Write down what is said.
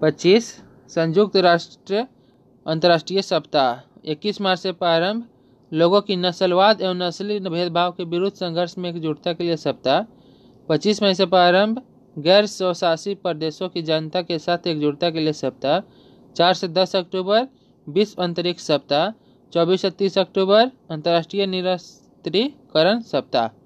पच्चीस संयुक्त राष्ट्र अंतर्राष्ट्रीय सप्ताह इक्कीस मार्च से प्रारंभ लोगों की नस्लवाद एवं नस्ली भेदभाव के विरुद्ध संघर्ष में एकजुटता के लिए सप्ताह पच्चीस मई से प्रारंभ गैर स्वशासी प्रदेशों की जनता के साथ एकजुटता के लिए सप्ताह चार से दस अक्टूबर विश्व अंतरिक्ष सप्ताह चौबीस से तीस अक्टूबर अंतर्राष्ट्रीय निरस्त्रीकरण सप्ताह